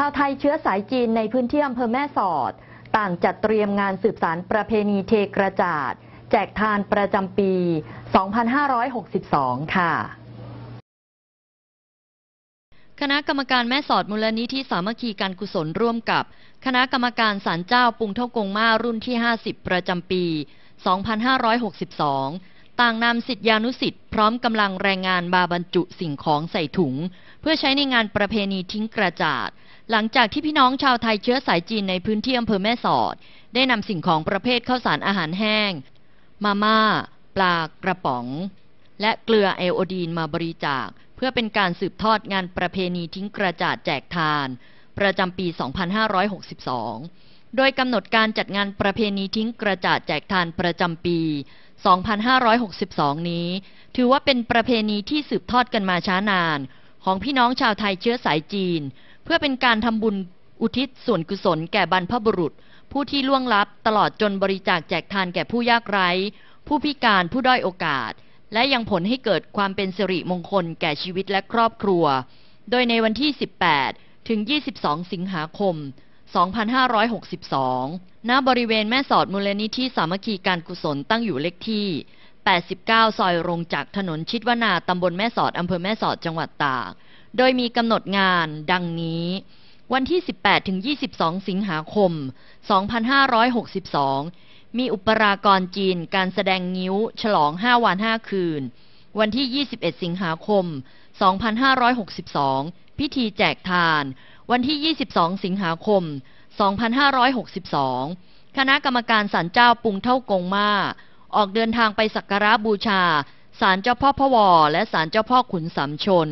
ชาวไทยเชื้อสายจีนในพื้นที่อำเภอแม่สอดต่างจัดเตรียมงานสืบสารประเพณีเทกระจาดแจกทานประจำปี 2562 ค่ะ คณะกรรมการแม่สอดมูลนิธิสามัคคีการกุศลร่วมกับ คณะกรรมการสารเจ้าปุงเท่ากงมารุ่นที่ 50 ประจำปี 2562ต่างนำสิทธิานุสิทธิ์พร้อมกำลังแรงงานมาบรรจุสิ่งของใส่ถุง เพื่อใช้ในงานประเพณีทิ้งกระจาดหลังจากที่พี่น้องชาวไทยเชื้อสายจีนในพื้นที่อำเภอแม่สอด ได้นำสิ่งของประเภทข้าวสารอาหารแห้ง มาม่าปลากระป๋อง และเกลือไอโอดีนมาบริจาค เพื่อเป็นการสืบทอดงานประเพณีทิ้งกระจาดแจกทานประจำปี 2562 โดยกำหนดการจัดงานประเพณีทิ้งกระจาดแจกทานประจำปี2562 นี้ ถือว่าเป็นประเพณีที่สืบทอดกันมาช้านาน ของพี่น้องชาวไทยเชื้อสายจีน เพื่อเป็นการทำบุญอุทิศส่วนกุศลแก่บรรพบุรุษ ผู้ที่ล่วงลับตลอดจนบริจาคแจกทานแก่ผู้ยากไร้ ผู้พิการผู้ด้อยโอกาส และยังผลให้เกิดความเป็นสิริมงคลแก่ชีวิตและครอบครัว โดยในวันที่ 18 ถึง 22 สิงหาคม2562 ณ บริเวณแม่สอดมูลนิธิสามัคคีการกุศลตั้งอยู่เลขที่ 89 ซอยโรงจักรถนนชิดวนา ตำบลแม่สอด อำเภอแม่สอดจังหวัดตาก โดยมีกำหนดงานดังนี้ วันที่ 18ถึง22 สิงหาคม 2562 มีอุปรากรจีนการแสดงงิ้ว ฉลอง 5 วัน 5 คืน วันที่ 21 สิงหาคม 2562 พิธีแจกทานวันที่ 22 สิงหาคม 2562 คณะกรรมการศาลเจ้าปุงเท่ากงมา ออกเดินทางไปสักการะบูชาศาลเจ้าพ่อพวอ และศาลเจ้าพ่อขุนสามชน